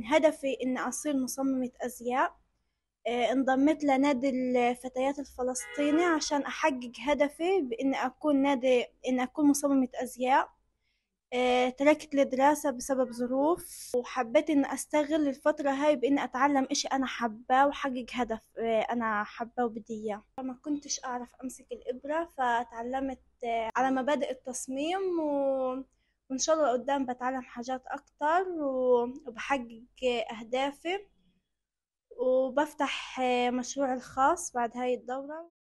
هدفي إن أصير مصممة أزياء آه، انضميت لنادي الفتيات الفلسطيني عشان أحقق هدفي بإن أكون نادي إن أكون مصممة أزياء آه، تركت الدراسة بسبب ظروف وحبيت إن أستغل الفترة هاي بإن أتعلم إشي أنا حباه وحقق هدف آه، أنا حباه وبدي إياه ما كنتش أعرف أمسك الإبرة فتعلمت على مبادئ التصميم و وإن شاء الله قدام بتعلم حاجات أكتر وبحقق أهدافي وبفتح مشروعي الخاص بعد هاي الدورة